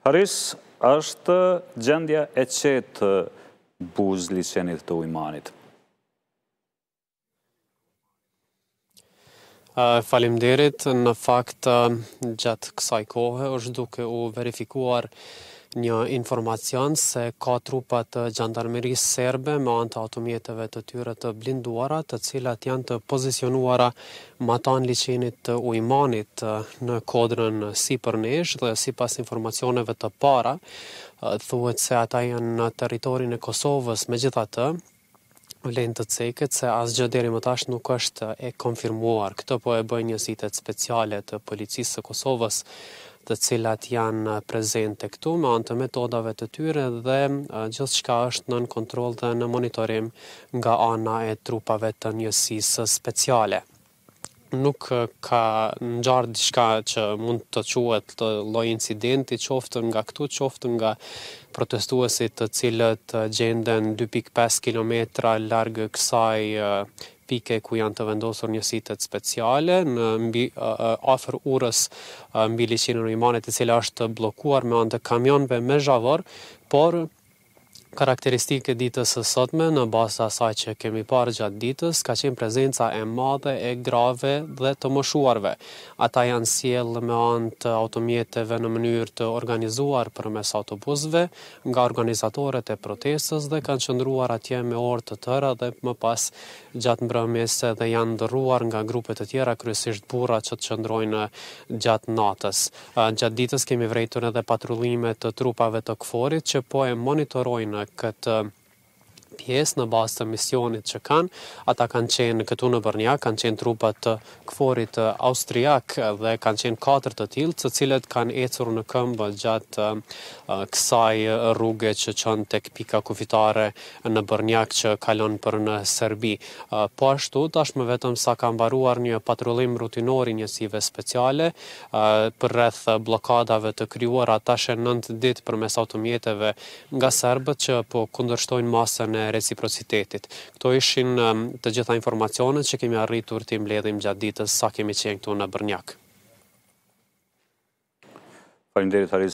Haris, është gjendja e qetë buz licenit të ujmanit. Falim derit, në fakt gjatë kësaj kohë është duke u verifikuar një informacion se ka trupat të gjandarmeri serbe me antë automjetëve të tyre të blinduara të cilat janë të pozicionuara matan liqenit të ujmanit në kodrën si dhe si pas informacioneve të para, thuet se ata janë në teritorin e Kosovës me gjitha të, Vlejnë të se asgjë deri më tash nuk është e konfirmuar. Këto po e bëjnë një zitet speciale të policisë së Kosovës të cilat janë prezente këtu me anë të metodave të tyre dhe gjithë shka është në kontrol dhe në monitorim nga ana e trupave të njësisë speciale nuk ka në gjardë diçka që mund të quet të loj incidenti, qoftën nga këtu, qoftën nga protestuesit të cilët gjenden 2.5 km largë kësaj pike ku janë të vendosur një sitet speciale në mbi afër urës mbi liçinën në Rimanit e cila është bllokuar me anë të kamionëve me zhavor por Karakteristike ditës së sotme në basë asaj që kemi parë gjatë ditës ka qenë prezenca e madhe e grave dhe të moshuarve. Ata janë sjellë me anë të automjeteve në mënyrë të organizuar për mes autobusve nga organizatorët e protestës dhe kanë qëndruar atje me orë të tëra dhe më pas gjatë mbrëmjes dhe janë ndërruar nga grupet të tjera kryesisht burra që të qëndrojnë gjatë natës. Gjatë ditës kemi vrejtur edhe patrullime të trupave të këforit që po e monitorojnë kad e, pjesë në bazë të misionit që kanë. Ata kanë qenë këtu në Bërnja, kanë qenë trupat të këforit austriak dhe kanë qenë katër të tilë, të cilët kanë ecur në këmbë gjatë kësaj rrugë që qënë tek pika kufitare në Bërnja që kalon për në Serbi. Po ashtu, tashme vetëm sa kanë baruar një patrullim rutinori njësive speciale për rreth blokadave të kryuar, ata nëndë ditë për mes automjeteve nga Serbët që po kundërshtojnë masën e reciprocitetit. Këto ishin um, të gjitha informacionet që kemi arritur të imbledhim gjatë ditës sa kemi qenë këtu në Bërnjak. Falim deri, Thariz.